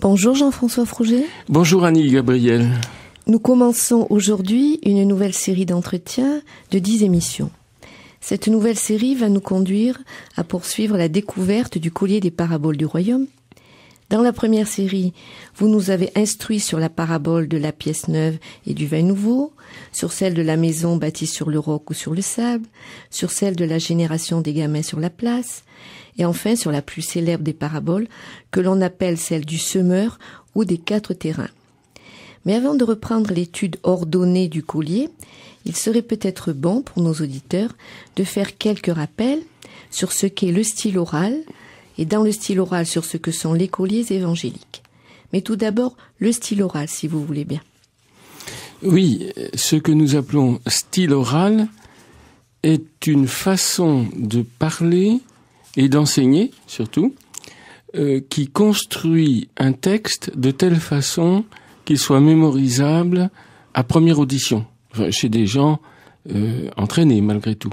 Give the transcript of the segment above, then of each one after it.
Bonjour Jean-François Frouget. Bonjour Annie Gabriel. Nous commençons aujourd'hui une nouvelle série d'entretiens de 10 émissions. Cette nouvelle série va nous conduire à poursuivre la découverte du collier des paraboles du royaume. Dans la première série, vous nous avez instruit sur la parabole de la pièce neuve et du vin nouveau, sur celle de la maison bâtie sur le roc ou sur le sable, sur celle de la génération des gamins sur la place, et enfin sur la plus célèbre des paraboles, que l'on appelle celle du semeur ou des quatre terrains. Mais avant de reprendre l'étude ordonnée du collier, il serait peut-être bon pour nos auditeurs de faire quelques rappels sur ce qu'est le style oral et dans le style oral sur ce que sont les colliers évangéliques. Mais tout d'abord, le style oral, si vous voulez bien. Oui, ce que nous appelons style oral est une façon de parler et d'enseigner, surtout, euh, qui construit un texte de telle façon qu'il soit mémorisable à première audition, chez des gens euh, entraînés malgré tout.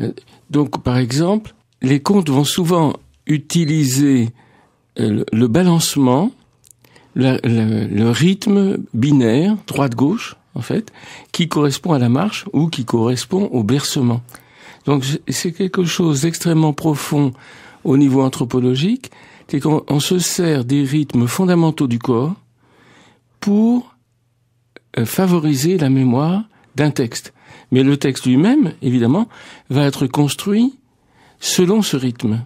Euh, donc, par exemple, les contes vont souvent utiliser euh, le balancement, le, le rythme binaire, droite-gauche, en fait, qui correspond à la marche ou qui correspond au bercement. Donc, c'est quelque chose d'extrêmement profond au niveau anthropologique, c'est qu'on se sert des rythmes fondamentaux du corps, pour euh, favoriser la mémoire d'un texte. Mais le texte lui-même, évidemment, va être construit selon ce rythme.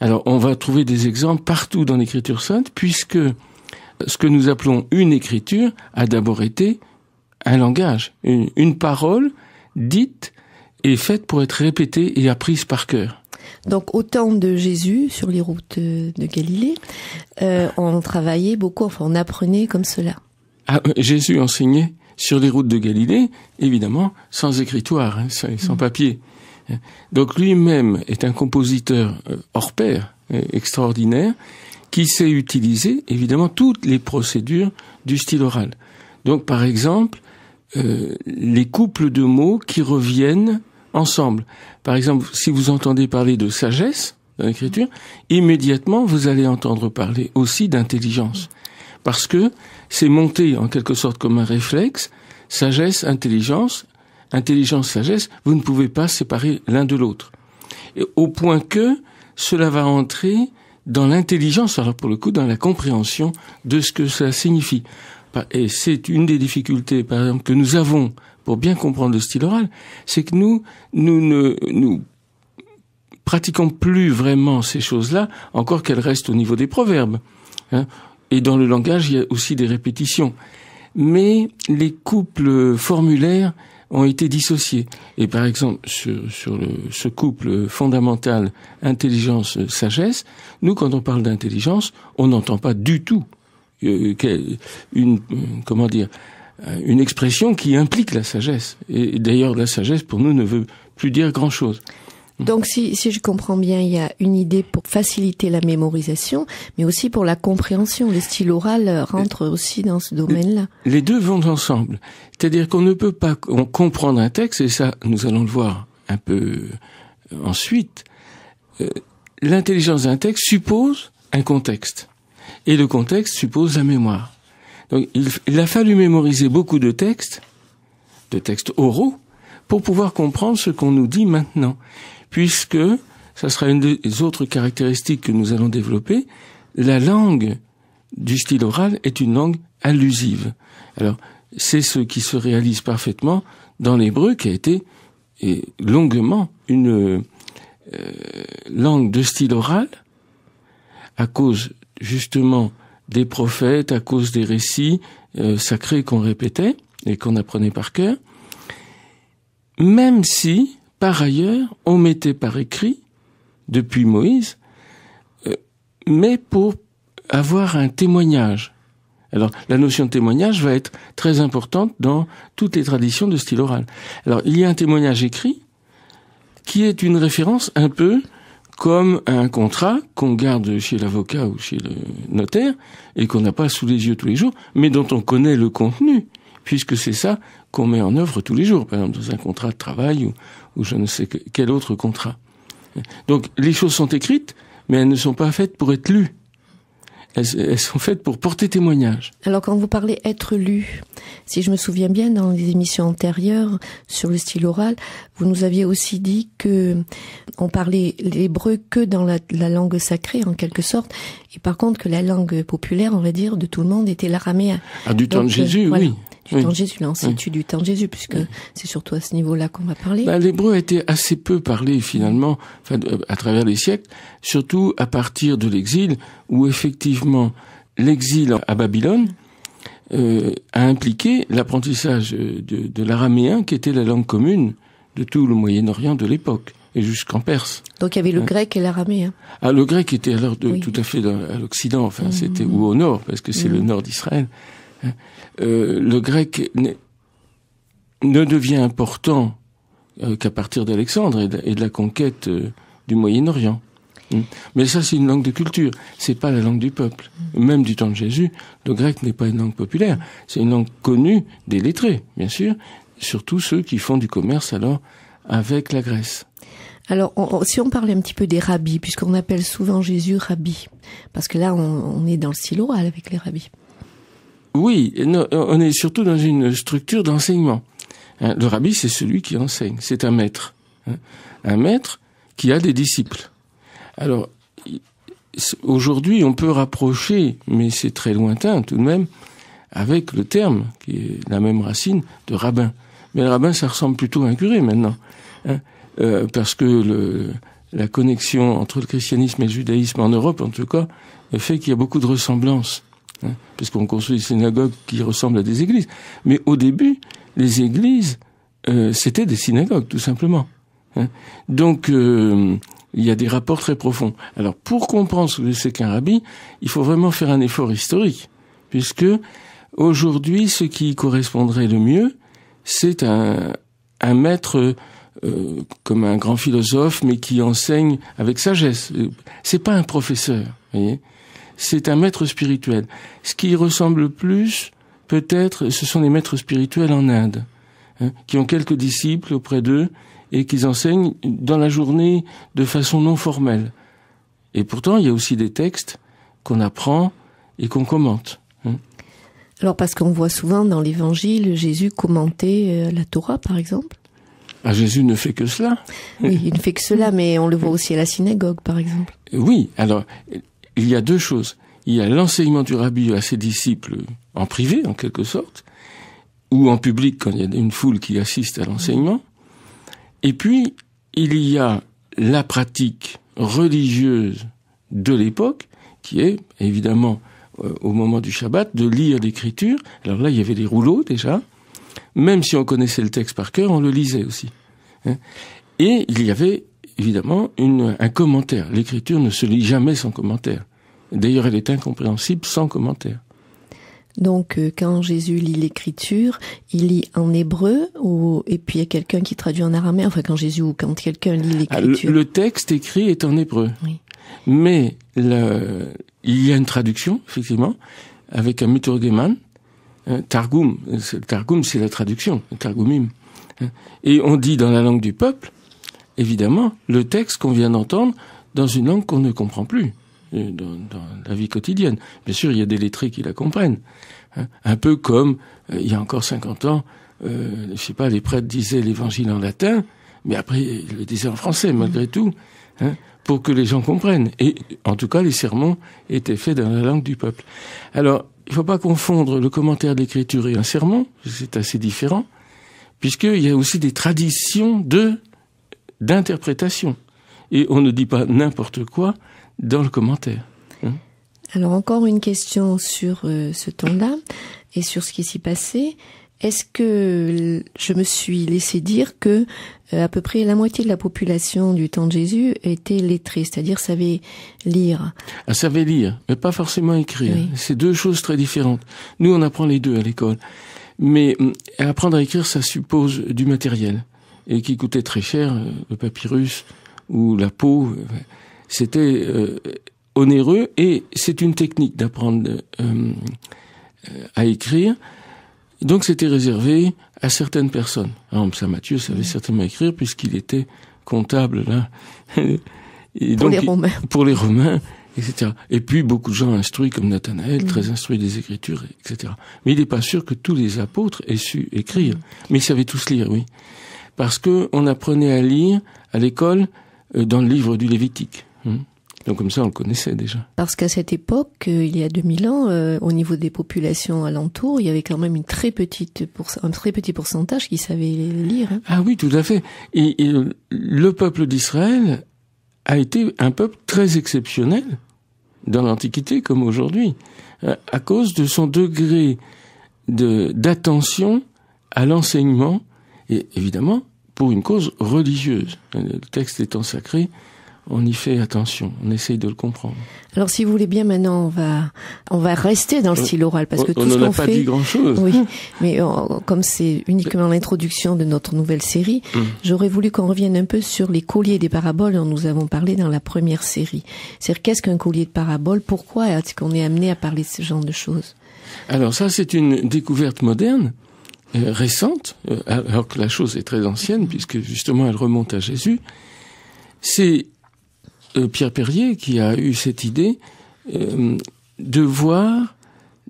Alors, on va trouver des exemples partout dans l'écriture sainte, puisque ce que nous appelons une écriture a d'abord été un langage, une, parole dite et faite pour être répétée et apprise par cœur. Donc au temps de Jésus, sur les routes de Galilée, euh, on travaillait beaucoup, enfin on apprenait comme cela. Ah, euh, Jésus enseignait sur les routes de Galilée, évidemment, sans écritoire, hein, sans, mm. papier. Donc lui-même est un compositeur euh, hors pair, extraordinaire, qui sait utiliser évidemment toutes les procédures du style oral. Donc par exemple, les couples de mots qui reviennent ensemble. Par exemple, si vous entendez parler de sagesse dans l'écriture, immédiatement vous allez entendre parler aussi d'intelligence. Parce que c'est monté en quelque sorte comme un réflexe, sagesse, intelligence, intelligence, sagesse, vous ne pouvez pas séparer l'un de l'autre. Au point que cela va entrer dans l'intelligence, alors pour le coup, dans la compréhension de ce que cela signifie. Et c'est une des difficultés, par exemple, que nous avons pour bien comprendre le style oral, c'est que nous, nous ne, nous pratiquons plus vraiment ces choses-là, encore qu'elles restent au niveau des proverbes. Hein. Et dans le langage, il y a aussi des répétitions. Mais les couples formulaires ont été dissociés. Et par exemple, sur, ce couple fondamental intelligence-sagesse, nous, quand on parle d'intelligence, on n'entend pas du tout euh, une, euh, comment dire, euh, une expression qui implique la sagesse. Et d'ailleurs, la sagesse, pour nous, ne veut plus dire grand-chose. Donc, si, je comprends bien, il y a une idée pour faciliter la mémorisation, mais aussi pour la compréhension. Le style oral rentre euh, aussi dans ce domaine-là. Les deux vont ensemble. C'est-à-dire qu'on ne peut pas comprendre un texte, et ça, nous allons le voir un peu euh, ensuite. L'intelligence d'un texte suppose un contexte. Et le contexte suppose la mémoire il, a fallu mémoriser beaucoup de textes, de textes oraux, pour pouvoir comprendre ce qu'on nous dit maintenant, puisque ça sera une des autres caractéristiques que nous allons développer. La langue du style oral est une langue allusive. Alors c'est ce qui se réalise parfaitement dans l'hébreu, qui a été et longuement une euh, langue de style oral à cause justement des prophètes à cause des récits euh, sacrés qu'on répétait et qu'on apprenait par cœur, même si, par ailleurs, on mettait par écrit, depuis Moïse, euh, mais pour avoir un témoignage. Alors, la notion de témoignage va être très importante dans toutes les traditions de style oral. Alors, il y a un témoignage écrit qui est une référence un peu comme un contrat qu'on garde chez l'avocat ou chez le notaire et qu'on n'a pas sous les yeux tous les jours, mais dont on connaît le contenu, puisque c'est ça qu'on met en œuvre tous les jours, par exemple dans un contrat de travail ou, ou je ne sais quel autre contrat. Donc les choses sont écrites, mais elles ne sont pas faites pour être lues elles, sont faites pour porter témoignage. Alors quand vous parlez être lu, si je me souviens bien dans les émissions antérieures sur le style oral, vous nous aviez aussi dit que on parlait l'hébreu que dans la, langue sacrée en quelque sorte, et par contre que la langue populaire, on va dire, de tout le monde était l'araméen. Ah, du temps de euh, Jésus, oui du temps Jésus, l'Institut du temps Jésus, puisque c'est surtout à ce niveau-là qu'on va parler. Ben, L'hébreu a été assez peu parlé, finalement, euh, à travers les siècles, surtout à partir de l'exil, où effectivement, l'exil à Babylone euh, a impliqué l'apprentissage euh, de, l'araméen, qui était la langue commune de tout le Moyen-Orient de l'époque et jusqu'en Perse. Donc il y avait le hein? grec et l'araméen. Ah, le grec était alors de, tout à fait à l'Occident, enfin mm. c'était ou au nord parce que c'est le mm. nord d'Israël. Euh, le grec ne devient important euh, qu'à partir d'Alexandre et, de la conquête euh, du Moyen-Orient. Hmm. Mais ça, c'est une langue de culture. C'est pas la langue du peuple. Même du temps de Jésus, le grec n'est pas une langue populaire. C'est une langue connue des lettrés, bien sûr, surtout ceux qui font du commerce alors avec la Grèce. Alors, si on parle un petit peu des rabbis, puisqu'on appelle souvent Jésus rabbi, parce que là, on, est dans le silo avec les rabbis. Oui, on est surtout dans une structure d'enseignement. Hein, le rabbi, c'est celui qui enseigne, c'est un maître. Hein. Un maître qui a des disciples. Alors, aujourd'hui, on peut rapprocher, mais c'est très lointain tout de même, avec le terme, qui est la même racine, de rabbin. Mais le rabbin, ça ressemble plutôt à un curé maintenant. Hein. Euh, parce que la connexion entre le christianisme et le judaïsme en Europe, en tout cas, fait qu'il y a beaucoup de ressemblances. Hein, parce puisqu'on construit des synagogues qui ressemblent à des églises. Mais au début, les églises, euh, c'était des synagogues, tout simplement. Hein. Donc, euh, il y a des rapports très profonds. Alors, pour comprendre ce que c'est qu'un rabbi, il faut vraiment faire un effort historique, puisque aujourd'hui, ce qui correspondrait le mieux, c'est un, un maître euh, comme un grand philosophe, mais qui enseigne avec sagesse. C'est pas un professeur, voyez c'est un maître spirituel. Ce qui y ressemble plus, peut-être, ce sont les maîtres spirituels en Inde, hein, qui ont quelques disciples auprès d'eux et qu'ils enseignent dans la journée de façon non formelle. Et pourtant, il y a aussi des textes qu'on apprend et qu'on commente. Hein. Alors parce qu'on voit souvent dans l'Évangile Jésus commenter euh, la Torah, par exemple. Ah, Jésus ne fait que cela. Oui, il ne fait que cela, mais on le voit aussi à la synagogue, par exemple. Oui, alors il y a deux choses. Il y a l'enseignement du rabbi à ses disciples en privé, en quelque sorte, ou en public quand il y a une foule qui assiste à l'enseignement. Et puis, il y a la pratique religieuse de l'époque, qui est évidemment euh, au moment du Shabbat, de lire l'écriture. Alors là, il y avait des rouleaux déjà. Même si on connaissait le texte par cœur, on le lisait aussi. Hein. Et il y avait évidemment un commentaire. L'écriture ne se lit jamais sans commentaire. D'ailleurs, elle est incompréhensible sans commentaire. Donc, euh, quand Jésus lit l'Écriture, il lit en hébreu, et puis il y a quelqu'un qui traduit en araméen. Enfin, quand Jésus ou quand quelqu'un lit ah, l'Écriture. Le, texte écrit est en hébreu. Mais il y a une traduction, effectivement, avec un miturgéman, targum, targum, c'est la traduction, targumim. et on dit dans la langue du peuple, évidemment, le texte qu'on vient d'entendre dans une langue qu'on ne comprend plus. Euh, dans, la vie quotidienne. Bien sûr, il y a des lettrés qui la comprennent. Hein. Un peu comme, euh, il y a encore 50 ans, je euh, je sais pas, les prêtres disaient l'évangile en latin, mais après, ils le disaient en français, mm-hmm. malgré tout, hein, pour que les gens comprennent. Et en tout cas, les sermons étaient faits dans la langue du peuple. Alors, il ne faut pas confondre le commentaire de l'écriture et un sermon, c'est assez différent, puisqu'il y a aussi des traditions de d'interprétation. Et on ne dit pas n'importe quoi, dans le commentaire. Hein Alors encore une question sur euh, ce temps-là et sur ce qui s'y passait. Est-ce que je me suis laissé dire que euh, à peu près la moitié de la population du temps de Jésus était lettrée, c'est-à-dire savait lire ah, savait lire, mais pas forcément écrire. C'est deux choses très différentes. Nous, on apprend les deux à l'école. Mais mm, apprendre à écrire, ça suppose du matériel, et qui coûtait très cher, euh, le papyrus ou la peau c'était euh, onéreux et c'est une technique d'apprendre euh, à écrire. Donc c'était réservé à certaines personnes. Alors, Saint Matthieu savait certainement écrire puisqu'il était comptable là. pour les Romains. Pour les Romains, etc. Et puis beaucoup de gens instruits comme Nathanaël, mm. très instruits des Écritures, etc. Mais il n'est pas sûr que tous les apôtres aient su écrire. Mm. Mais ils savaient tous lire, oui. Parce que on apprenait à lire à l'école euh, dans le livre du Lévitique. Hmm. Donc comme ça, on le connaissait déjà. Parce qu'à cette époque, euh, il y a 2000 ans, euh, au niveau des populations alentours, il y avait quand même une très petite un très petit pourcentage qui savait lire. Hein. Ah oui, tout à fait. Et, euh, le peuple d'Israël a été un peuple très exceptionnel dans l'Antiquité comme aujourd'hui, à cause de son degré d'attention à l'enseignement et évidemment pour une cause religieuse. Le texte étant sacré, on y fait attention, on essaye de le comprendre. Alors si vous voulez bien maintenant, on va on va rester dans le euh, style oral parce que tout ce qu'on fait. On n'a pas dit grand chose. Oui, mais euh, comme c'est uniquement l'introduction de notre nouvelle série, mm. j'aurais voulu qu'on revienne un peu sur les colliers des paraboles dont nous avons parlé dans la première série. C'est-à-dire qu'est-ce qu'un collier de paraboles Pourquoi est-ce qu'on est amené à parler de ce genre de choses Alors ça, c'est une découverte moderne euh, récente, alors que la chose est très ancienne puisque justement elle remonte à Jésus. C'est euh, Pierre Perrier qui a eu cette idée euh, de voir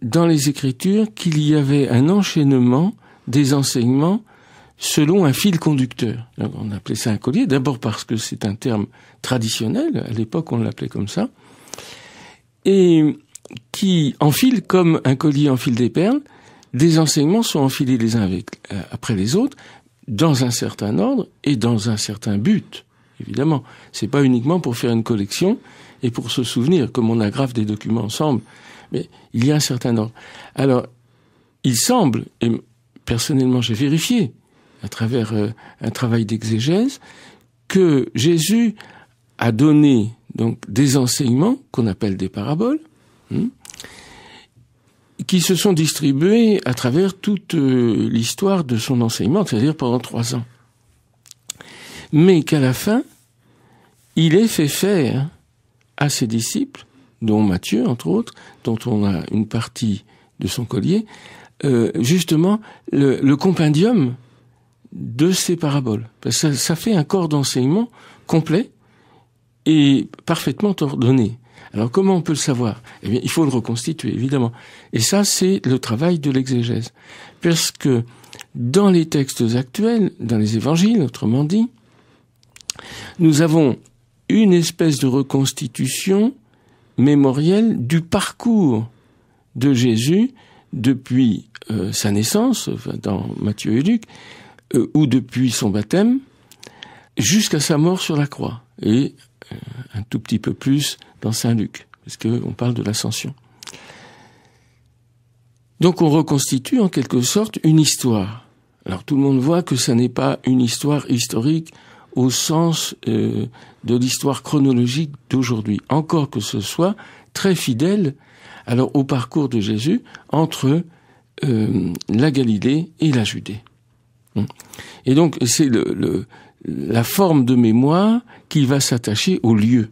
dans les Écritures qu'il y avait un enchaînement des enseignements selon un fil conducteur. on appelait ça un collier, d'abord parce que c'est un terme traditionnel, à l'époque on l'appelait comme ça, et qui enfile comme un collier enfile des perles, des enseignements sont enfilés les uns avec, euh, après les autres, dans un certain ordre et dans un certain but évidemment. C'est pas uniquement pour faire une collection et pour se souvenir, comme on agrafe des documents ensemble. Mais il y a un certain ordre. Alors, il semble, et personnellement j'ai vérifié, à travers euh, un travail d'exégèse, que Jésus a donné donc des enseignements qu'on appelle des paraboles, hein, qui se sont distribués à travers toute euh, l'histoire de son enseignement, c'est-à-dire pendant trois ans mais qu'à la fin, il ait fait faire à ses disciples, dont Matthieu, entre autres, dont on a une partie de son collier, euh, justement le, compendium de ces paraboles. Ça, ça fait un corps d'enseignement complet et parfaitement ordonné. Alors comment on peut le savoir Eh bien, il faut le reconstituer, évidemment. Et ça, c'est le travail de l'exégèse. Parce que dans les textes actuels, dans les évangiles, autrement dit, nous avons une espèce de reconstitution mémorielle du parcours de Jésus depuis euh, sa naissance, dans Matthieu et Luc, euh, ou depuis son baptême, jusqu'à sa mort sur la croix, et euh, un tout petit peu plus dans Saint Luc, parce parle de l'ascension. Donc on reconstitue en quelque sorte une histoire. Alors tout le monde voit que ce n'est pas une histoire historique au sens euh, de l'histoire chronologique d'aujourd'hui, encore que ce soit très fidèle alors au parcours de Jésus entre euh, la Galilée et la Judée. Et donc c'est le, la forme de mémoire qui va s'attacher au lieu.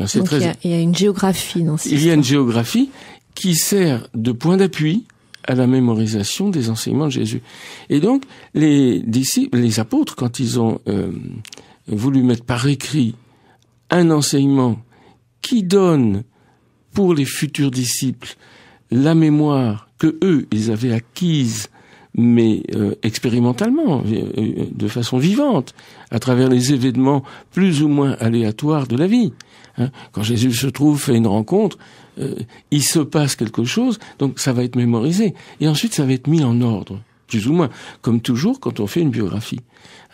il, y a, une géographie dans Il y a une géographie qui sert de point d'appui à la mémorisation des enseignements de Jésus. Et donc, les disciples, les apôtres, quand ils ont euh, voulu mettre par écrit un enseignement qui donne pour les futurs disciples la mémoire que eux, ils avaient acquise, mais euh, expérimentalement, euh, euh, de façon vivante, à travers les événements plus ou moins aléatoires de la vie. Hein. Quand Jésus se trouve, fait une rencontre, il se passe quelque chose, donc ça va être mémorisé, et ensuite ça va être mis en ordre plus ou moins, comme toujours quand on fait une biographie.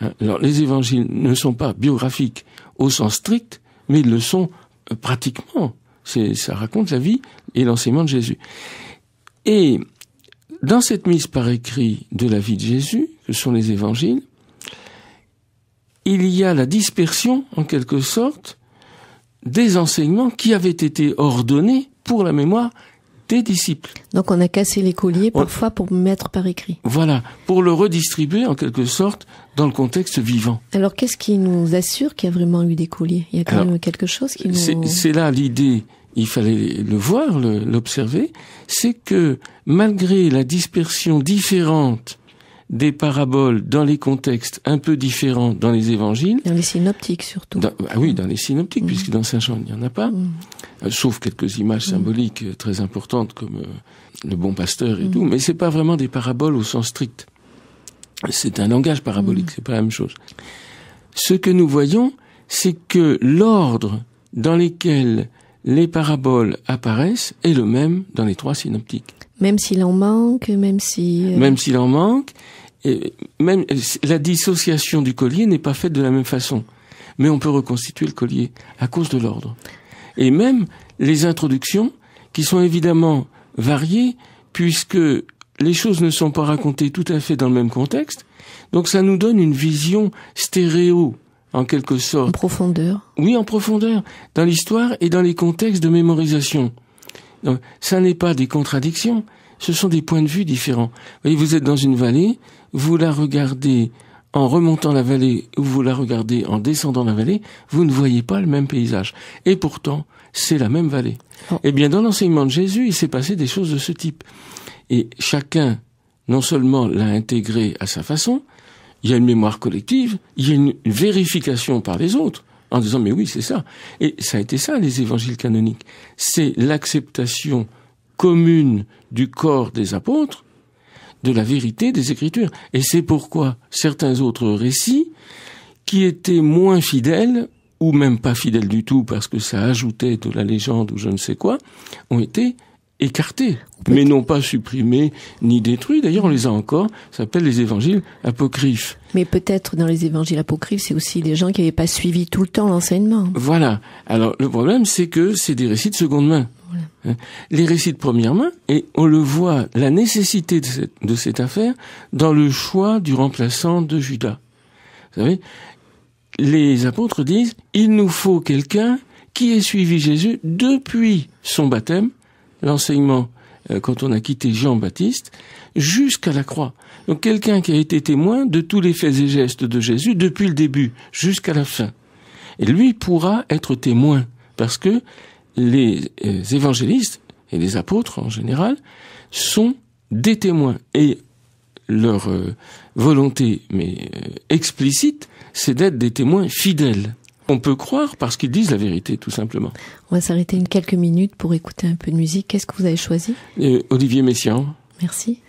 Hein. Alors les évangiles ne sont pas biographiques au sens strict, mais ils le sont euh, pratiquement. Ça raconte la vie et l'enseignement de Jésus. Et dans cette mise par écrit de la vie de Jésus, que sont les évangiles, il y a la dispersion, en quelque sorte, des enseignements qui avaient été ordonnés pour la mémoire disciples. Donc on a cassé les colliers parfois pour mettre par écrit. Voilà, pour le redistribuer en quelque sorte dans le contexte vivant. Alors qu'est-ce qui nous assure qu'il y a vraiment eu des colliers Il y a quand même quelque chose qui nous... C'est là l'idée, il fallait le voir, l'observer, c'est que malgré la dispersion différente des paraboles dans les contextes un peu différents dans les évangiles. Dans les synoptiques surtout. ah oui, dans les synoptiques, mm. puisque dans Saint Jean, il n'y en a pas. Mm sauf quelques images mm. symboliques euh, très importantes comme euh, le bon pasteur et mm. tout, mais c'est pas vraiment des paraboles au sens strict. C'est un langage parabolique, mm. c'est pas la même chose. Ce que nous voyons, c'est que l'ordre dans lequel les paraboles apparaissent est le même dans les trois synoptiques. Même s'il en manque, même si... Euh, même s'il en manque, et même la dissociation du collier n'est pas faite de la même façon. Mais on peut reconstituer le collier à cause de l'ordre et même les introductions qui sont évidemment variées puisque les choses ne sont pas racontées tout à fait dans le même contexte. Donc ça nous donne une vision stéréo en quelque sorte. En profondeur. Oui, en profondeur, dans l'histoire et dans les contextes de mémorisation. Donc, ça n'est pas des contradictions, ce sont des points de vue différents. Vous vous êtes dans une vallée, vous la regardez en remontant la vallée ou vous la regardez en descendant la vallée, vous ne voyez pas le même paysage. Et pourtant, c'est la même vallée. Oh. Eh bien, dans l'enseignement de Jésus, il s'est passé des choses de ce type. Et chacun, non seulement l'a intégré à sa façon, il y a une mémoire collective, il y a une vérification par les autres en disant mais oui, c'est ça. Et ça a été ça, les évangiles canoniques. C'est l'acceptation commune du corps des apôtres de la vérité des Écritures. Et c'est pourquoi certains autres récits, qui étaient moins fidèles, ou même pas fidèles du tout, parce que ça ajoutait de la légende ou je ne sais quoi, ont été écartés, mais non pas supprimés ni détruits. D'ailleurs, on les a encore. Ça s'appelle les évangiles apocryphes. Mais peut-être dans les évangiles apocryphes, c'est aussi des gens qui n'avaient pas suivi tout le temps l'enseignement. Voilà. Alors le problème, c'est que c'est des récits de seconde main. Hein. Les récits de première main, et on le voit, la nécessité de de cette affaire dans le choix du remplaçant de Judas. Vous savez, les apôtres disent, il nous faut quelqu'un qui ait suivi Jésus depuis son baptême, l'enseignement euh, quand on a quitté Jean-Baptiste, jusqu'à la croix. Donc quelqu'un qui a été témoin de tous les faits et gestes de Jésus depuis le début jusqu'à la fin. Et lui pourra être témoin parce que les euh, évangélistes et les apôtres en général sont des témoins et leur euh, volonté, mais euh, explicite, c'est d'être des témoins fidèles. On peut croire parce qu'ils disent la vérité, tout simplement. On va s'arrêter une quelques minutes pour écouter un peu de musique. Qu'est-ce que vous avez choisi Olivier Messiaen. Merci.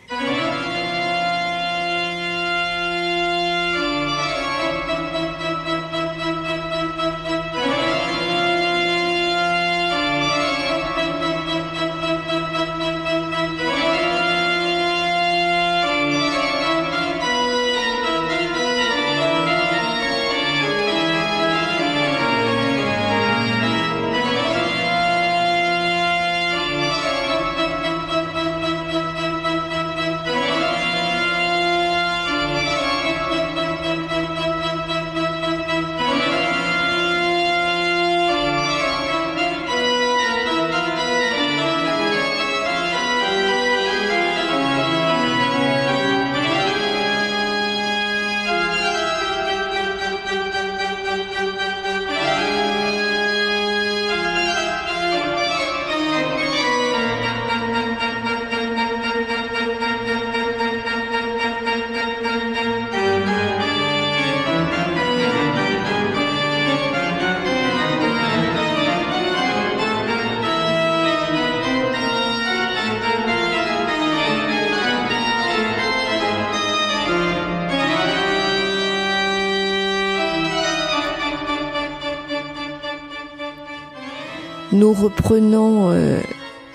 reprenons euh,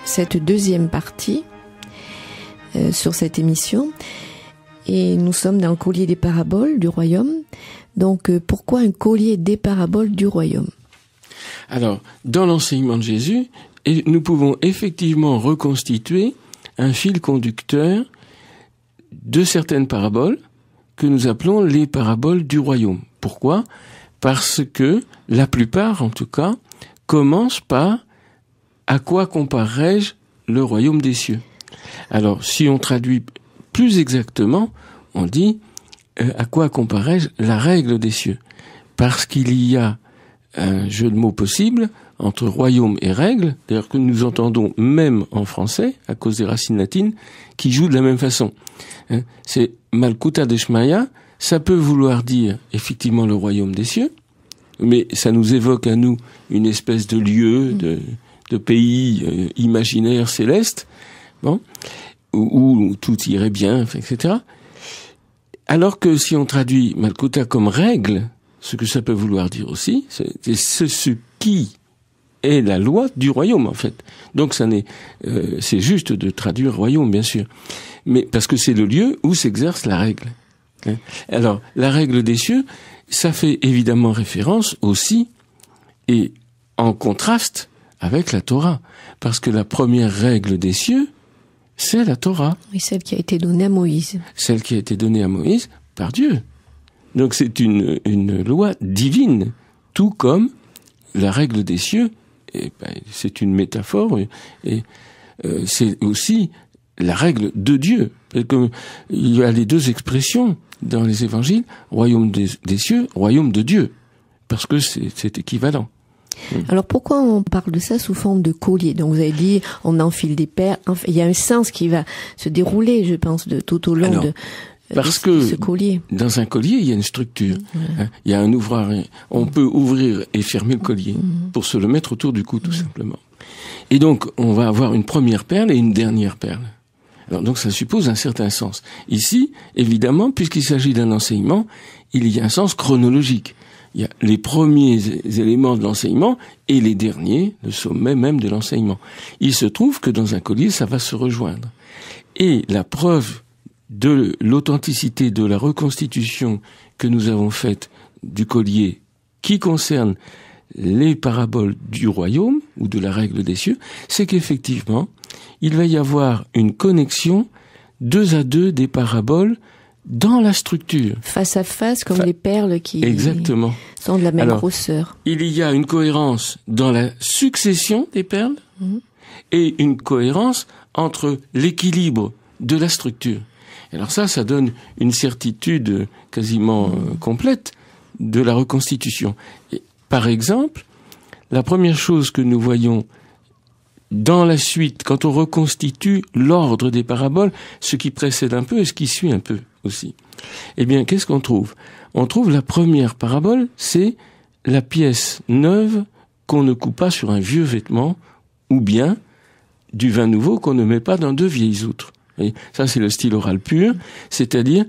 cette deuxième partie euh, sur cette émission. Et nous sommes dans le collier des paraboles du royaume. Donc euh, pourquoi un collier des paraboles du royaume Alors, dans l'enseignement de Jésus, nous pouvons effectivement reconstituer un fil conducteur de certaines paraboles que nous appelons les paraboles du royaume. Pourquoi Parce que la plupart, en tout cas, commencent par à quoi comparerais-je le royaume des cieux Alors, si on traduit plus exactement, on dit euh, à quoi comparais-je la règle des cieux Parce qu'il y a un jeu de mots possible entre royaume et règle, d'ailleurs que nous entendons même en français, à cause des racines latines, qui jouent de la même façon. Hein, c'est Malkuta Deshmaya, ça peut vouloir dire effectivement le royaume des cieux, mais ça nous évoque à nous une espèce de lieu, de, de pays imaginaire euh, imaginaires célestes, bon, où, tout irait bien, etc. Alors que si on traduit Malkuta comme règle, ce que ça peut vouloir dire aussi, c'est ce qui est la loi du royaume en fait. Donc ça n'est, euh, c'est juste de traduire royaume bien sûr, mais parce que c'est le lieu où s'exerce la règle. Hein. Alors la règle des cieux, ça fait évidemment référence aussi et en contraste avec la Torah. Parce que la première règle des cieux, c'est la Torah. Et celle qui a été donnée à Moïse. Celle qui a été donnée à Moïse par Dieu. Donc c'est une, une loi divine, tout comme la règle des cieux, et ben, c'est une métaphore, et euh, c'est aussi la règle de Dieu. il y a les deux expressions dans les évangiles, royaume des, des cieux, royaume de Dieu, parce que c'est équivalent. Mm. Alors pourquoi on parle de ça sous forme de collier Donc vous avez dit, on enfile des perles, Il y a un sens qui va se dérouler, je pense, de tout au long de, ce collier. Parce que dans un collier, il y a une structure. Mm. Hein. il y a un ouvrage. On mm. peut ouvrir et fermer le collier pour se le mettre autour du cou, tout simplement. Et donc, on va avoir une première perle et une dernière perle. Alors, donc, ça suppose un certain sens. Ici, évidemment, puisqu'il s'agit d'un enseignement, il y a un sens chronologique il y a les premiers éléments de l'enseignement et les derniers, le sommet même de l'enseignement. Il se trouve que dans un collier, ça va se rejoindre. Et la preuve de l'authenticité de la reconstitution que nous avons faite du collier qui concerne les paraboles du royaume ou de la règle des cieux, c'est qu'effectivement, il va y avoir une connexion deux à deux des paraboles dans la structure. Face à face, comme les perles qui sont de la même grosseur. Il y a une cohérence dans la succession des perles mhm. et une cohérence entre l'équilibre de la structure. Alors ça, ça donne une certitude quasiment euh, mhm. complète de la reconstitution. par exemple, la première chose que nous voyons dans la suite, quand on reconstitue l'ordre des paraboles, ce qui précède un peu et ce qui suit un peu aussi. Eh bien, qu'est-ce qu'on trouve On trouve la première parabole, c'est la pièce neuve qu'on ne coupe pas sur un vieux vêtement, ou bien du vin nouveau qu'on ne met pas dans deux vieilles outres. Et ça, c'est le style oral pur, c'est-à-dire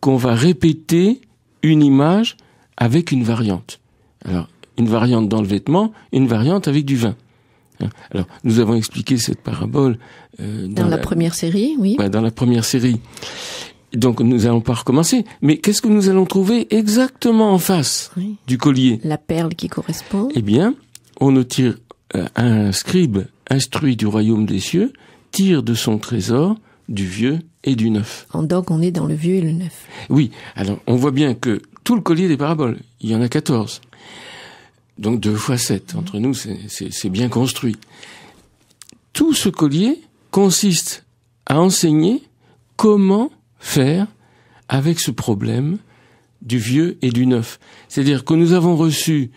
qu'on va répéter une image avec une variante. Alors, une variante dans le vêtement, une variante avec du vin. Alors, nous avons expliqué cette parabole euh, dans, la, première série, oui. dans la première série. Donc nous allons pas recommencer. Mais qu'est-ce que nous allons trouver exactement en face du collier La perle qui correspond. Eh bien, on nous tire euh, un scribe instruit du royaume des cieux tire de son trésor du vieux et du neuf. En donc on est dans le vieux et le neuf. Oui. Alors on voit bien que tout le collier des paraboles, il y en a 14. Donc deux fois sept. Entre nous, c'est bien construit. Tout ce collier consiste à enseigner comment faire avec ce problème du vieux et du neuf. C'est-à-dire que nous avons reçu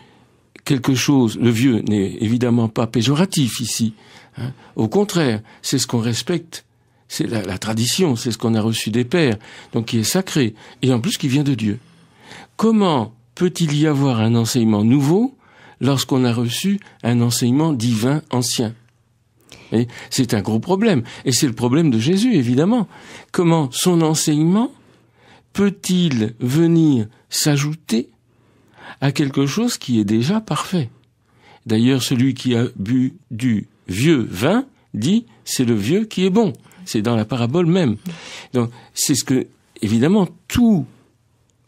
quelque chose, le vieux n'est évidemment pas péjoratif ici, hein. au contraire, c'est ce qu'on respecte, c'est la tradition, c'est ce qu'on a reçu des pères, donc qui est sacré, et en plus qui vient de Dieu. Comment peut-il y avoir un enseignement nouveau lorsqu'on a reçu un enseignement divin ancien c'est un gros problème. Et c'est le problème de Jésus, évidemment. Comment son enseignement peut-il venir s'ajouter à quelque chose qui est déjà parfait D'ailleurs, celui qui a bu du vieux vin dit, c'est le vieux qui est bon. C'est dans la parabole même. Donc, c'est ce que, évidemment, tout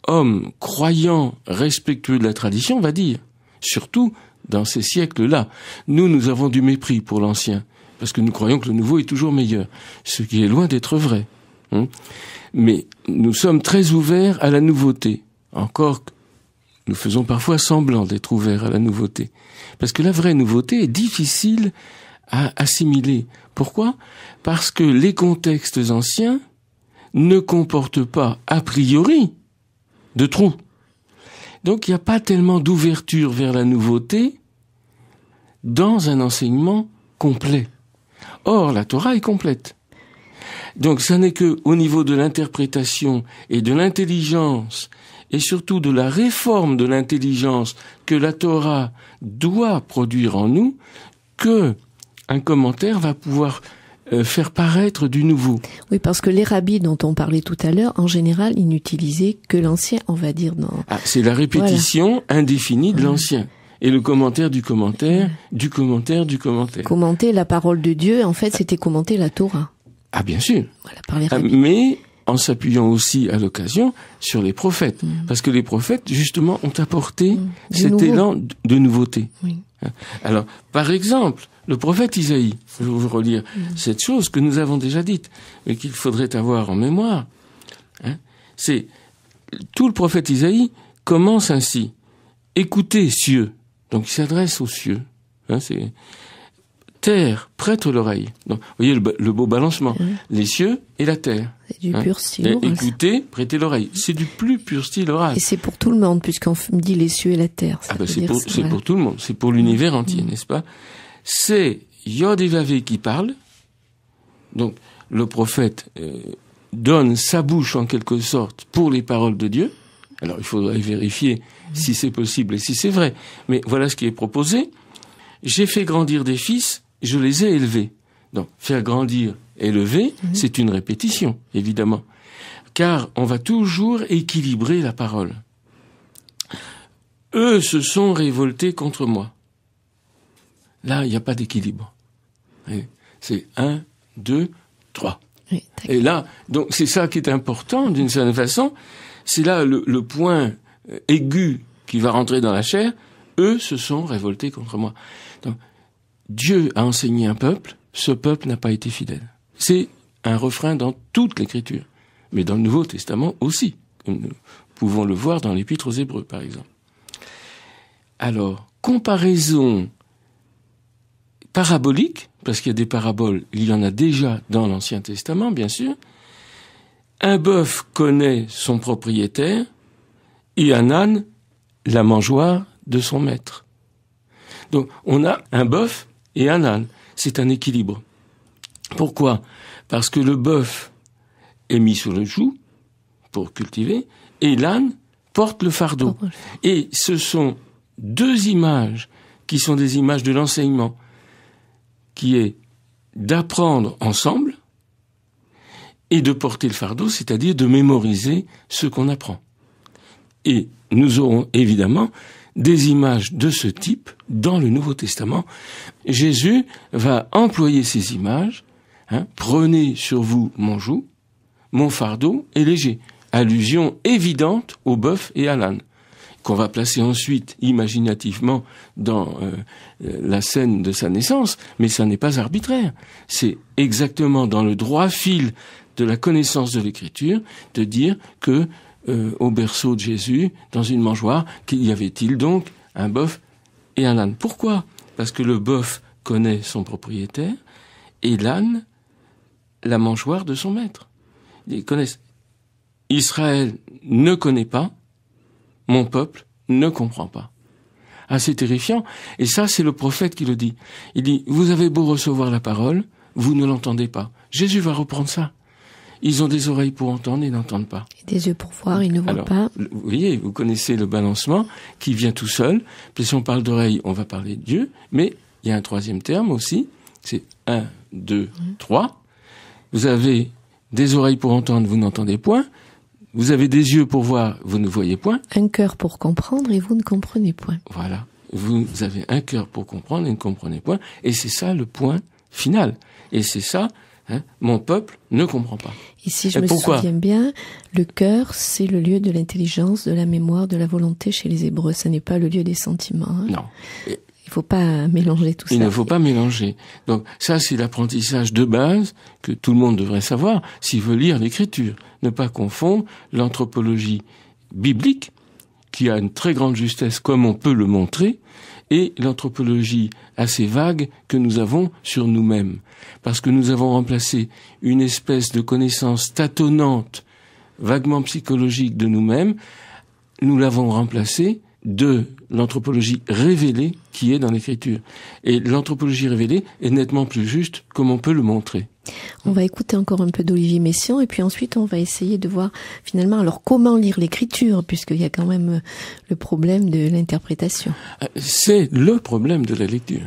homme croyant respectueux de la tradition va dire. Surtout dans ces siècles-là. Nous, nous avons du mépris pour l'ancien parce que nous croyons que le nouveau est toujours meilleur, ce qui est loin d'être vrai. Hein. Mais nous sommes très ouverts à la nouveauté, encore que nous faisons parfois semblant d'être ouverts à la nouveauté, parce que la vraie nouveauté est difficile à assimiler. Pourquoi Parce que les contextes anciens ne comportent pas, a priori, de trous. Donc il n'y a pas tellement d'ouverture vers la nouveauté dans un enseignement complet. Or, la Torah est complète. Donc, ça n'est que au niveau de l'interprétation et de l'intelligence et surtout de la réforme de l'intelligence que la Torah doit produire en nous que un commentaire va pouvoir euh, faire paraître du nouveau. Oui, parce que les rabbis dont on parlait tout à l'heure, en général, ils n'utilisaient que l'ancien, on va dire. Dans... Ah, c'est la répétition indéfinie de mmh. l'ancien et le commentaire du commentaire, du commentaire, du commentaire. Commenter la parole de Dieu, en fait, c'était commenter la Torah. Ah, bien sûr. Voilà, ah, Mais en s'appuyant aussi à l'occasion sur les prophètes. Mm. Parce que les prophètes, justement, ont apporté mm. cet élan de nouveauté. Oui. Hein. Alors, par exemple, le prophète Isaïe, je vais vous relire mm. cette chose que nous avons déjà dite, mais qu'il faudrait avoir en mémoire, hein. c'est tout le prophète Isaïe commence ainsi. Écoutez, cieux, donc il s'adresse aux cieux. Hein, c'est terre, prête l'oreille. Vous voyez le, beau balancement. Les cieux et la terre. C'est du hein. pur style oral. Écoutez, prêtez l'oreille. C'est du plus pur style oral. Et c'est pour tout le monde, puisqu'on me dit les cieux et la terre. Ah ben, c'est pour, tout le monde. C'est pour l'univers entier, mm. n'est-ce pas C'est Yod qui parle. Donc, le prophète euh, donne sa bouche, en quelque sorte, pour les paroles de Dieu. Alors, il faudrait vérifier si c'est possible et si c'est vrai. Mais voilà ce qui est proposé. J'ai fait grandir des fils, je les ai élevés. Donc, faire grandir, élever, mhm. c'est une répétition, évidemment. Car on va toujours équilibrer la parole. Eux se sont révoltés contre moi. Là, il n'y a pas d'équilibre. C'est un, deux, trois. et là, donc c'est ça qui est important d'une certaine façon. C'est là le point euh, aigu qui va rentrer dans la chair, eux se sont révoltés contre moi. Donc, Dieu a enseigné un peuple, ce peuple n'a pas été fidèle. C'est un refrain dans toute l'Écriture, mais dans le Nouveau Testament aussi, nous pouvons le voir dans l'Épître aux Hébreux, par exemple. Alors, comparaison parabolique, parce qu'il y a des paraboles, il y en a déjà dans l'Ancien Testament, bien sûr. Un bœuf connaît son propriétaire, et un âne, la mangeoire de son maître. Donc on a un bœuf et un âne. C'est un équilibre. Pourquoi Parce que le bœuf est mis sur le joug pour cultiver et l'âne porte le fardeau. Et ce sont deux images qui sont des images de l'enseignement, qui est d'apprendre ensemble et de porter le fardeau, c'est-à-dire de mémoriser ce qu'on apprend. Et nous aurons évidemment des images de ce type dans le Nouveau Testament. Jésus va employer ces images. Hein, prenez sur vous mon joug, mon fardeau est léger. Allusion évidente au bœuf et à l'âne qu'on va placer ensuite imaginativement dans euh, euh, la scène de sa naissance, mais ça n'est pas arbitraire. C'est exactement dans le droit fil de la connaissance de l'écriture de dire que euh, au berceau de Jésus, dans une mangeoire, qu'il y avait-il donc un bœuf et un âne Pourquoi Parce que le bœuf connaît son propriétaire et l'âne la mangeoire de son maître. Ils connaissent. Israël ne connaît pas, mon peuple ne comprend pas. Assez terrifiant. Et ça, c'est le prophète qui le dit. Il dit, vous avez beau recevoir la parole, vous ne l'entendez pas. Jésus va reprendre ça. Ils ont des oreilles pour entendre et n'entendent pas. des yeux pour voir, ils ne voient pas. Vous voyez, vous connaissez le balancement qui vient tout seul. Puis si on parle d'oreilles, on va parler de Dieu. Mais il y a un troisième terme aussi. C'est 1, 2, 3. Vous avez des oreilles pour entendre, vous n'entendez point. Vous avez des yeux pour voir, vous ne voyez point. Un cœur pour comprendre et vous ne comprenez point. Voilà. Vous avez un cœur pour comprendre et ne comprenez point. Et c'est ça le point final. Et c'est ça Hein? Mon peuple ne comprend pas. Et si je me souviens bien, le cœur, c'est le lieu de l'intelligence, de la mémoire, de la volonté chez les Hébreux. ce n'est pas le lieu des sentiments. Hein. non. Il ne faut pas mélanger tout ça. Il ne faut pas mélanger. Donc ça, c'est l'apprentissage de base que tout le monde devrait savoir s'il veut lire l'Écriture. Ne pas confondre l'anthropologie biblique, qui a une très grande justesse, comme on peut le montrer, et l'anthropologie assez vague que nous avons sur nous-mêmes. Parce que nous avons remplacé une espèce de connaissance tâtonnante, vaguement psychologique de nous-mêmes, nous l'avons remplacée de l'anthropologie révélée qui est dans l'écriture. Et l'anthropologie révélée est nettement plus juste comme on peut le montrer. On va écouter encore un peu d'Olivier Messiaen et puis ensuite on va essayer de voir finalement alors comment lire l'écriture puisqu'il y a quand même le problème de l'interprétation. Euh, c'est le problème de la lecture.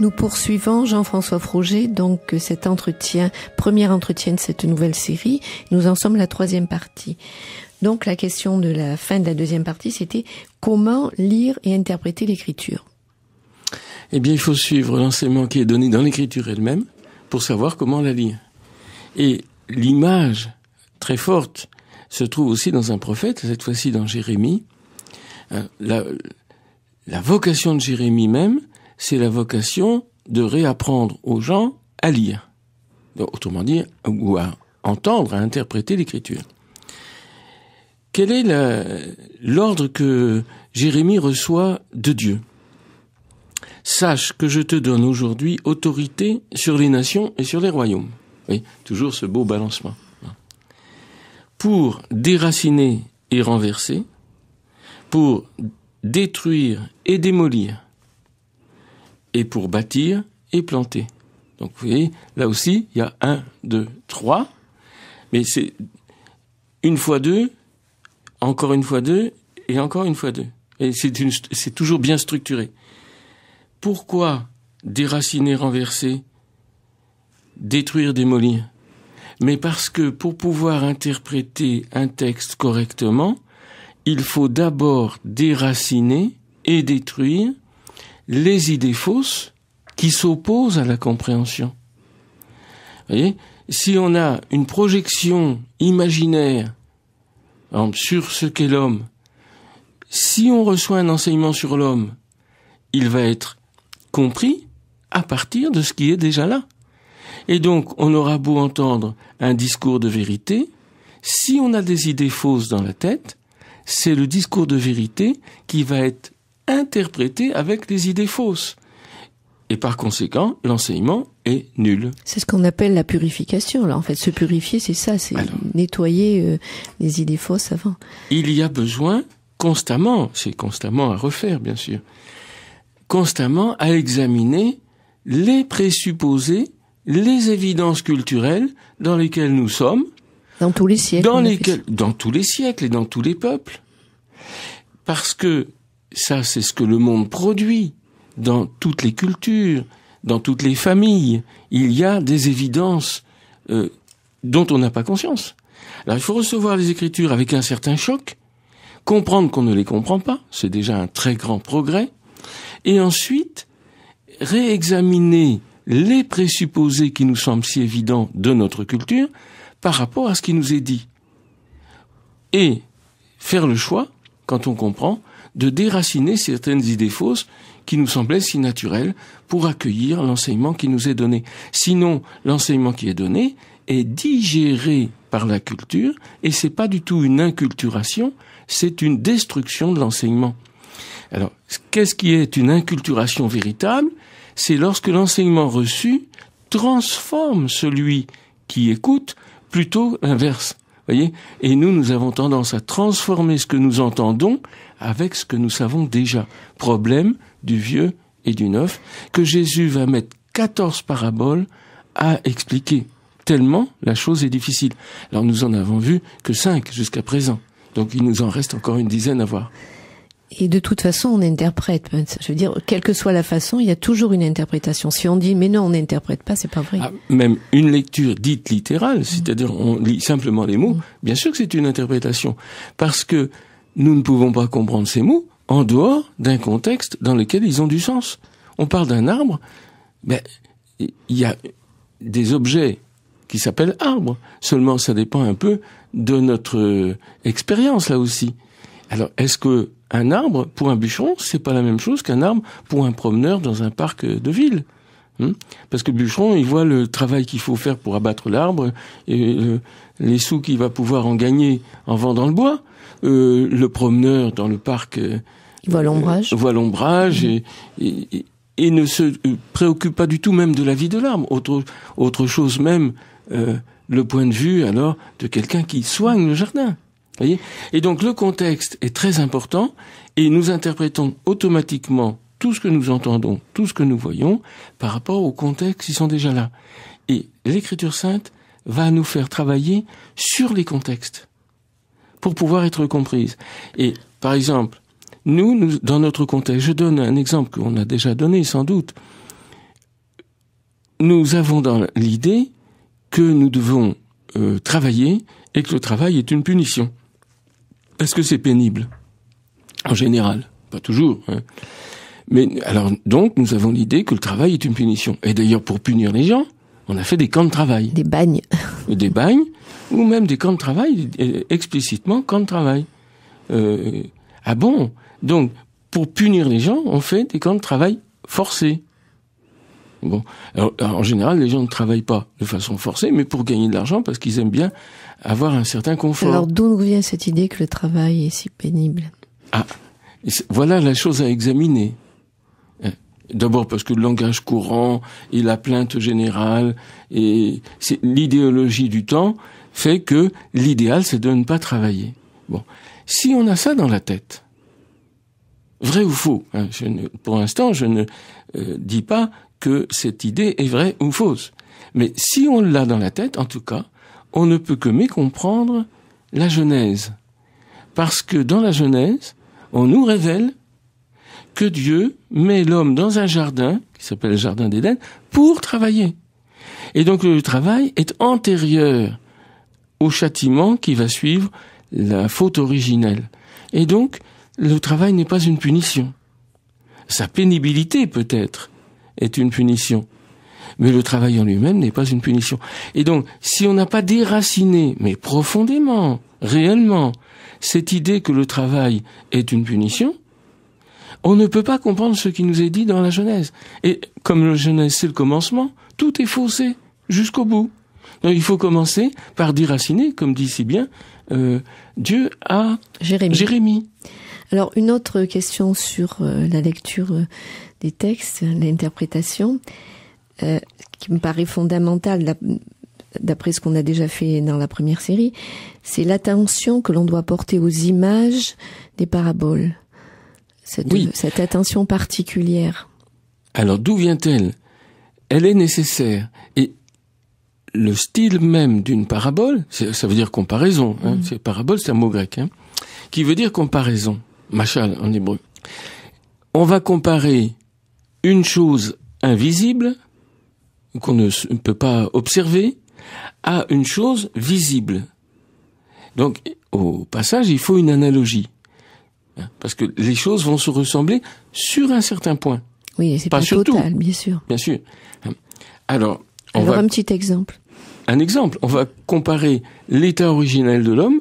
Nous poursuivons Jean-François Froger, donc euh, cet entretien, premier entretien de cette nouvelle série. Nous en sommes la troisième partie. Donc la question de la fin de la deuxième partie, c'était comment lire et interpréter l'écriture Eh bien, il faut suivre l'enseignement qui est donné dans l'écriture elle-même pour savoir comment la lire. Et l'image très forte se trouve aussi dans un prophète, cette fois-ci dans Jérémie. Euh, la, la vocation de Jérémie même, c'est la vocation de réapprendre aux gens à lire. autrement dit, ou à entendre, à interpréter l'écriture. Quel est l'ordre que Jérémie reçoit de Dieu Sache que je te donne aujourd'hui autorité sur les nations et sur les royaumes. Oui, toujours ce beau balancement. Pour déraciner et renverser, pour détruire et démolir, et pour bâtir et planter. Donc vous voyez, là aussi, il y a un, deux, trois, mais c'est une fois deux, encore une fois deux, et encore une fois deux. Et c'est toujours bien structuré. Pourquoi déraciner, renverser, détruire, démolir Mais parce que pour pouvoir interpréter un texte correctement, il faut d'abord déraciner et détruire les idées fausses qui s'opposent à la compréhension. Vous voyez Si on a une projection imaginaire sur ce qu'est l'homme, si on reçoit un enseignement sur l'homme, il va être compris à partir de ce qui est déjà là. Et donc, on aura beau entendre un discours de vérité, si on a des idées fausses dans la tête, c'est le discours de vérité qui va être interpréter avec des idées fausses. Et par conséquent, l'enseignement est nul. C'est ce qu'on appelle la purification. Là, en fait, se purifier, c'est ça, c'est nettoyer euh, les idées fausses avant. Il y a besoin constamment, c'est constamment à refaire, bien sûr, constamment à examiner les présupposés, les évidences culturelles dans lesquelles nous sommes. Dans tous les siècles. Dans dans tous les siècles et dans tous les peuples. Parce que ça c'est ce que le monde produit dans toutes les cultures, dans toutes les familles. Il y a des évidences euh, dont on n'a pas conscience. Alors il faut recevoir les Écritures avec un certain choc, comprendre qu'on ne les comprend pas, c'est déjà un très grand progrès, et ensuite réexaminer les présupposés qui nous semblent si évidents de notre culture par rapport à ce qui nous est dit. Et faire le choix, quand on comprend, de déraciner certaines idées fausses qui nous semblaient si naturelles pour accueillir l'enseignement qui nous est donné. Sinon, l'enseignement qui est donné est digéré par la culture et c'est pas du tout une inculturation, c'est une destruction de l'enseignement. Alors, qu'est-ce qui est une inculturation véritable C'est lorsque l'enseignement reçu transforme celui qui écoute plutôt l'inverse. Voyez Et nous, nous avons tendance à transformer ce que nous entendons avec ce que nous savons déjà. Problème du vieux et du neuf, que Jésus va mettre 14 paraboles à expliquer. Tellement la chose est difficile. Alors nous en avons vu que 5 jusqu'à présent. Donc il nous en reste encore une dizaine à voir. Et de toute façon, on interprète. Je veux dire, quelle que soit la façon, il y a toujours une interprétation. Si on dit, mais non, on n'interprète pas, c'est pas vrai. Ah, même une lecture dite littérale, c'est-à-dire on lit simplement les mots, mm. bien sûr que c'est une interprétation. Parce que nous ne pouvons pas comprendre ces mots en dehors d'un contexte dans lequel ils ont du sens. On parle d'un arbre, mais ben, il y a des objets qui s'appellent arbres. Seulement, ça dépend un peu de notre euh, expérience là aussi. Alors, est-ce que un arbre pour un bûcheron, c'est pas la même chose qu'un arbre pour un promeneur dans un parc euh, de ville hein? Parce que le bûcheron, il voit le travail qu'il faut faire pour abattre l'arbre et euh, les sous qu'il va pouvoir en gagner en vendant le bois. Euh, le promeneur dans le parc euh, voit l'ombrage, euh, voit l'ombrage et, ne se préoccupe pas du tout même de la vie de l'arbre. Autre, autre chose même, le point de vue alors de quelqu'un qui soigne le jardin. Voyez et donc le contexte est très important et nous interprétons automatiquement tout ce que nous entendons, tout ce que nous voyons par rapport au contexte qui sont déjà là. Et l'écriture sainte va nous faire travailler sur les contextes pour pouvoir être comprise. Et par exemple, nous, dans notre contexte, je donne un exemple qu'on a déjà donné sans doute, nous avons dans l'idée que nous devons euh, travailler et que le travail est une punition. Est-ce que c'est pénible En général, pas toujours. Hein. Mais alors donc nous avons l'idée que le travail est une punition. Et d'ailleurs pour punir les gens, on a fait des camps de travail. Des bagnes. Des bagnes ou même des camps de travail, euh, explicitement camps de travail. Euh, ah bon Donc, pour punir les gens, on fait des camps de travail forcés. Bon, euh, en général, les gens ne travaillent pas de façon forcée, mais pour gagner de l'argent, parce qu'ils aiment bien avoir un certain confort. Alors, d'où vient cette idée que le travail est si pénible Ah, voilà la chose à examiner. D'abord parce que le langage courant et la plainte générale et l'idéologie du temps fait que l'idéal, c'est de ne pas travailler. Bon. Si on a ça dans la tête, vrai ou faux, hein, pour l'instant, je ne euh, dis pas que cette idée est vraie ou fausse. Mais si on l'a dans la tête, en tout cas, on ne peut que mécomprendre la Genèse. Parce que dans la Genèse, on nous révèle que Dieu met l'homme dans un jardin, qui s'appelle le jardin d'Éden, pour travailler. Et donc le travail est antérieur au châtiment qui va suivre la faute originelle. Et donc, le travail n'est pas une punition. Sa pénibilité, peut-être, est une punition. Mais le travail en lui-même n'est pas une punition. Et donc, si on n'a pas déraciné, mais profondément, réellement, cette idée que le travail est une punition, on ne peut pas comprendre ce qui nous est dit dans la Genèse. Et comme la Genèse, c'est le commencement, tout est faussé jusqu'au bout. Donc euh, il faut commencer par déraciner, comme dit si bien euh, Dieu à Jérémie. Alors une autre question sur euh, la lecture des textes, l'interprétation, qui me paraît fondamentale d'après ce qu'on a déjà fait dans la première série, c'est l'attention que l'on doit porter aux images des paraboles. Cette, cette attention particulière. Alors d'où vient-elle Elle est nécessaire. Et le style même d'une parabole, ça veut dire comparaison, hein, mm. c'est parabole, c'est un mot grec, hein, qui veut dire comparaison, machal en hébreu. On va comparer une chose invisible, qu'on ne peut pas observer, à une chose visible. Donc, au passage, il faut une analogie. Hein, parce que les choses vont se ressembler sur un certain point. Oui, c'est pas, pas total, bien sûr. Bien sûr. Hein. Alors, alors un petit exemple. Un exemple, on va comparer l'état originel de l'homme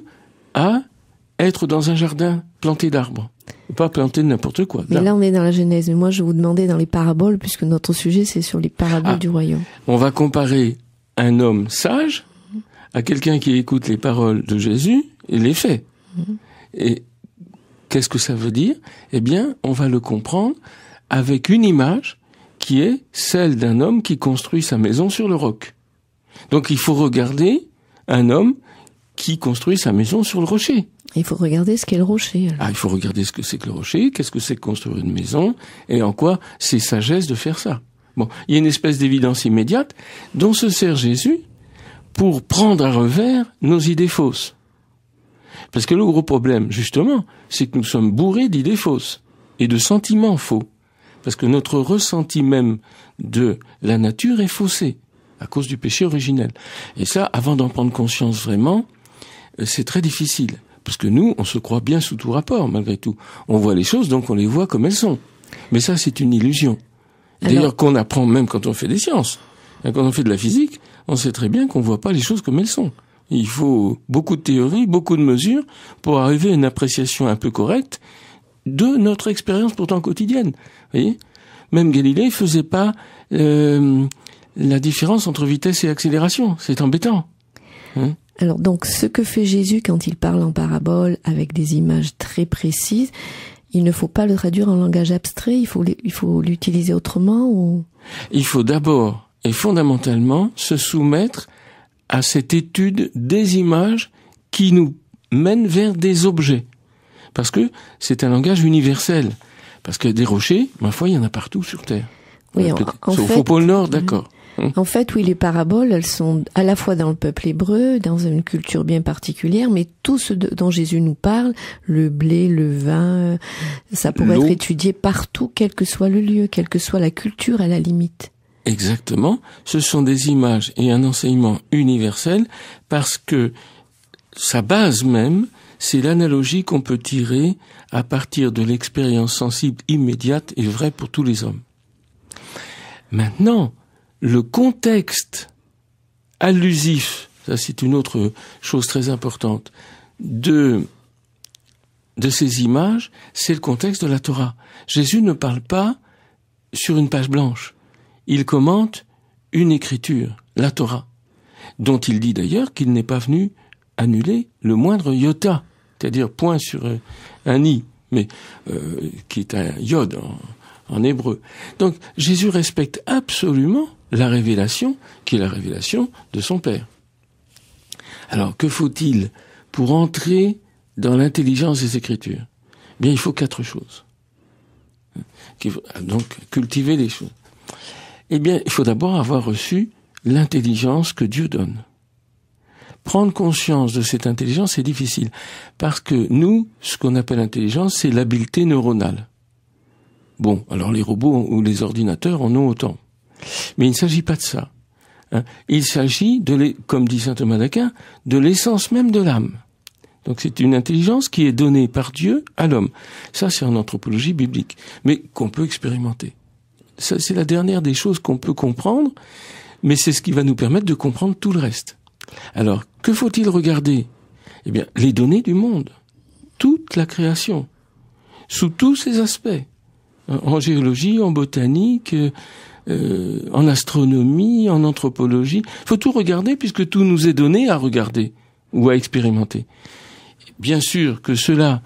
à être dans un jardin planté d'arbres. Pas planté n'importe quoi. Mais là, on est dans la Genèse. Mais moi, je vous demandais dans les paraboles, puisque notre sujet, c'est sur les paraboles ah. du royaume. On va comparer un homme sage à quelqu'un qui écoute les paroles de Jésus et les fait. Mhm. Et qu'est-ce que ça veut dire Eh bien, on va le comprendre avec une image qui est celle d'un homme qui construit sa maison sur le roc. Donc il faut regarder un homme qui construit sa maison sur le rocher. Il faut regarder ce qu'est le rocher. Ah, il faut regarder ce que c'est que le rocher, qu'est-ce que c'est que construire une maison, et en quoi c'est sagesse de faire ça. Bon, il y a une espèce d'évidence immédiate dont se sert Jésus pour prendre à revers nos idées fausses. Parce que le gros problème, justement, c'est que nous sommes bourrés d'idées fausses et de sentiments faux parce que notre ressenti même de la nature est faussé à cause du péché originel. Et ça, avant d'en prendre conscience vraiment, euh, c'est très difficile. Parce que nous, on se croit bien sous tout rapport, malgré tout. On voit les choses, donc on les voit comme elles sont. Mais ça, c'est une illusion. D'ailleurs, qu'on apprend même quand on fait des sciences. Hein, quand on fait de la physique, on sait très bien qu'on ne voit pas les choses comme elles sont. Il faut beaucoup de théories, beaucoup de mesures pour arriver à une appréciation un peu correcte de notre expérience pourtant quotidienne. Vous voyez Même Galilée faisait pas euh, la différence entre vitesse et accélération. C'est embêtant. Hein alors donc ce que fait Jésus quand il parle en parabole avec des images très précises, il ne faut pas le traduire en langage abstrait, il faut il faut l'utiliser autrement ou Il faut d'abord et fondamentalement se soumettre à cette étude des images qui nous mènent vers des objets. Parce que c'est un langage universel. Parce que des rochers, ma foi, il y en a partout sur Terre. Oui, euh, en, fait, au pôle Nord, d'accord. Mhm. Hein en fait, oui, les paraboles, elles sont à la fois dans le peuple hébreu, dans une culture bien particulière, mais tout ce dont Jésus nous parle, le blé, le vin, euh, ça pourrait être étudié partout, quel que soit le lieu, quelle que soit la culture à la limite. Exactement. Ce sont des images et un enseignement universel parce que sa base même, c'est l'analogie qu'on peut tirer à partir de l'expérience sensible immédiate et vraie pour tous les hommes. Maintenant, le contexte allusif, ça c'est une autre chose très importante, de, de ces images, c'est le contexte de la Torah. Jésus ne parle pas sur une page blanche. Il commente une écriture, la Torah, dont il dit d'ailleurs qu'il n'est pas venu annuler le moindre iota, c'est-à-dire point sur euh, un i, mais euh, qui est un iode en, hébreu. Donc Jésus respecte absolument la révélation qui est la révélation de son Père. Alors que faut-il pour entrer dans l'intelligence des Écritures eh Bien, il faut quatre choses. Euh, donc cultiver les choses. Eh bien, il faut d'abord avoir reçu l'intelligence que Dieu donne prendre conscience de cette intelligence est difficile. Parce que nous, ce qu'on appelle intelligence, c'est l'habileté neuronale. Bon, alors les robots ou les ordinateurs en ont autant. Mais il ne s'agit pas de ça. Hein. Il s'agit, de les, comme dit saint Thomas d'Aquin, de l'essence même de l'âme. Donc c'est une intelligence qui est donnée par Dieu à l'homme. Ça, c'est en anthropologie biblique, mais qu'on peut expérimenter. Ça, c'est la dernière des choses qu'on peut comprendre, mais c'est ce qui va nous permettre de comprendre tout le reste. Alors, que faut-il regarder Eh bien, les données du monde, toute la création, sous tous ses aspects, en géologie, en botanique, euh, en astronomie, en anthropologie. Il faut tout regarder puisque tout nous est donné à regarder ou à expérimenter. Bien sûr que cela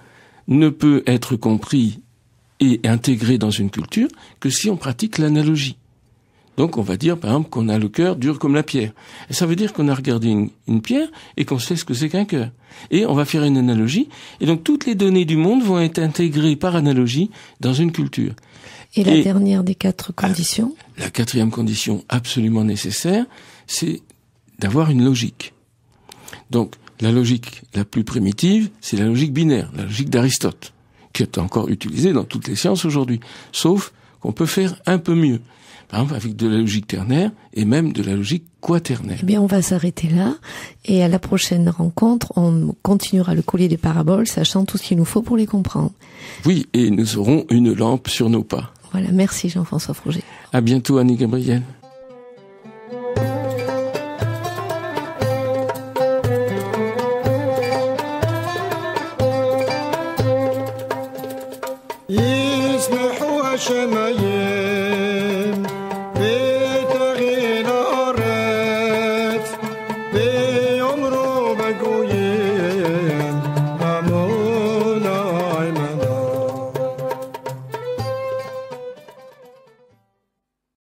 ne peut être compris et intégré dans une culture que si on pratique l'analogie. Donc on va dire par exemple qu'on a le cœur dur comme la pierre. ça veut dire qu'on a regardé une, pierre et qu'on sait ce que c'est qu'un cœur. Et on va faire une analogie. Et donc toutes les données du monde vont être intégrées par analogie dans une culture. et la dernière des quatre conditions ah, La quatrième condition absolument nécessaire, c'est d'avoir une logique. Donc la logique la plus primitive, c'est la logique binaire, la logique d'Aristote, qui est encore utilisée dans toutes les sciences aujourd'hui, sauf qu'on peut faire un peu mieux. Hein, avec de la logique ternaire et même de la logique quaternaire. Eh bien, on va s'arrêter là et à la prochaine rencontre, on continuera le collier des paraboles, sachant tout ce qu'il nous faut pour les comprendre. Oui, et nous aurons une lampe sur nos pas. Voilà, merci Jean-François Froger. À bientôt Annie Gabriel.